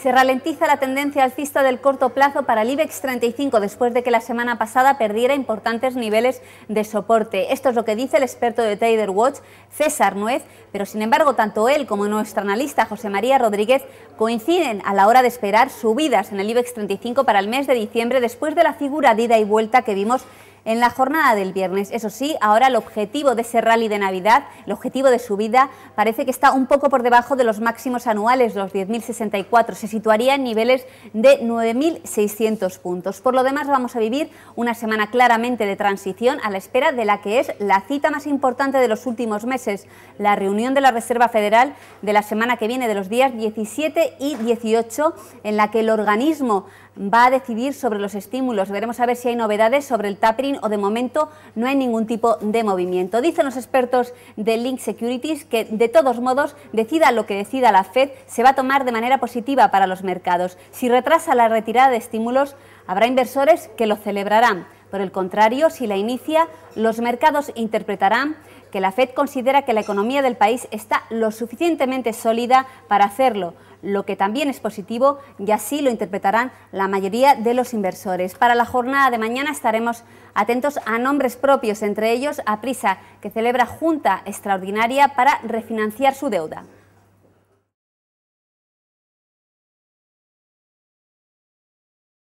Se ralentiza la tendencia alcista del corto plazo para el IBEX 35 después de que la semana pasada perdiera importantes niveles de soporte. Esto es lo que dice el experto de Trader Watch, César Nuez, pero sin embargo tanto él como nuestro analista José María Rodríguez coinciden a la hora de esperar subidas en el IBEX 35 para el mes de diciembre después de la figura de ida y vuelta que vimos en la jornada del viernes. Eso sí, ahora el objetivo de ese rally de Navidad, el objetivo de subida, parece que está un poco por debajo de los máximos anuales, los 10.064. Se situaría en niveles de 9.600 puntos. Por lo demás, vamos a vivir una semana claramente de transición a la espera de la que es la cita más importante de los últimos meses, la reunión de la Reserva Federal de la semana que viene, de los días 17 y 18, en la que el organismo va a decidir sobre los estímulos. Veremos a ver si hay novedades sobre el tapri o de momento no hay ningún tipo de movimiento. Dicen los expertos de Link Securities que de todos modos, decida lo que decida la Fed, se va a tomar de manera positiva para los mercados. Si retrasa la retirada de estímulos, habrá inversores que lo celebrarán. Por el contrario, si la inicia, los mercados interpretarán que la Fed considera que la economía del país está lo suficientemente sólida para hacerlo lo que también es positivo y así lo interpretarán la mayoría de los inversores. Para la jornada de mañana estaremos atentos a nombres propios, entre ellos a Prisa, que celebra junta extraordinaria para refinanciar su deuda.